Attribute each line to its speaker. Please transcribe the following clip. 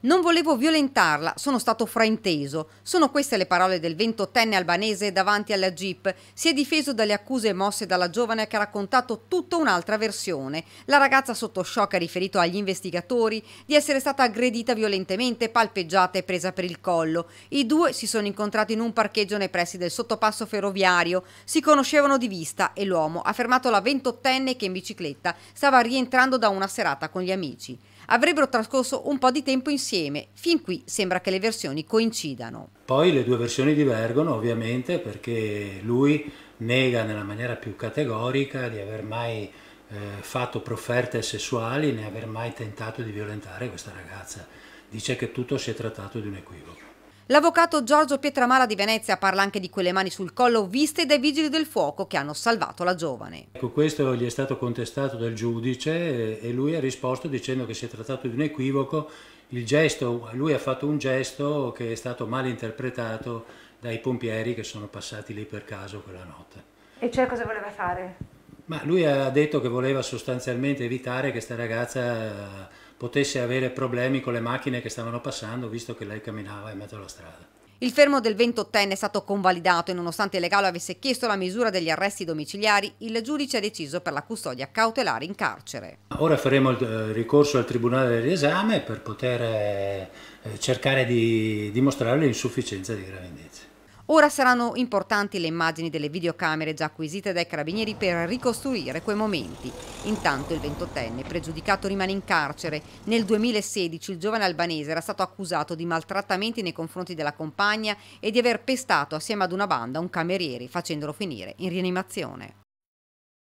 Speaker 1: Non volevo violentarla, sono stato frainteso. Sono queste le parole del ventottenne albanese davanti alla Jeep. Si è difeso dalle accuse mosse dalla giovane che ha raccontato tutta un'altra versione. La ragazza sotto shock ha riferito agli investigatori di essere stata aggredita violentemente, palpeggiata e presa per il collo. I due si sono incontrati in un parcheggio nei pressi del sottopasso ferroviario. Si conoscevano di vista e l'uomo ha fermato la ventottenne che in bicicletta stava rientrando da una serata con gli amici. Avrebbero trascorso un po' di tempo insieme insieme. Fin qui sembra che le versioni coincidano.
Speaker 2: Poi le due versioni divergono ovviamente perché lui nega nella maniera più categorica di aver mai eh, fatto profferte sessuali né aver mai tentato di violentare questa ragazza. Dice che tutto si è trattato di un equivoco.
Speaker 1: L'avvocato Giorgio Pietramala di Venezia parla anche di quelle mani sul collo viste dai vigili del fuoco che hanno salvato la giovane.
Speaker 2: Ecco, questo gli è stato contestato dal giudice eh, e lui ha risposto dicendo che si è trattato di un equivoco. Gesto, lui ha fatto un gesto che è stato mal interpretato dai pompieri che sono passati lì per caso quella notte.
Speaker 1: E cioè cosa voleva fare?
Speaker 2: Ma lui ha detto che voleva sostanzialmente evitare che questa ragazza eh, potesse avere problemi con le macchine che stavano passando, visto che lei camminava in mezzo alla strada.
Speaker 1: Il fermo del 28enne è stato convalidato e nonostante il legale avesse chiesto la misura degli arresti domiciliari, il giudice ha deciso per la custodia cautelare in carcere.
Speaker 2: Ora faremo il eh, ricorso al Tribunale del riesame per poter eh, cercare di dimostrare l'insufficienza di grave
Speaker 1: Ora saranno importanti le immagini delle videocamere già acquisite dai carabinieri per ricostruire quei momenti. Intanto il ventottenne pregiudicato rimane in carcere. Nel 2016 il giovane albanese era stato accusato di maltrattamenti nei confronti della compagna e di aver pestato assieme ad una banda un cameriere facendolo finire in rianimazione.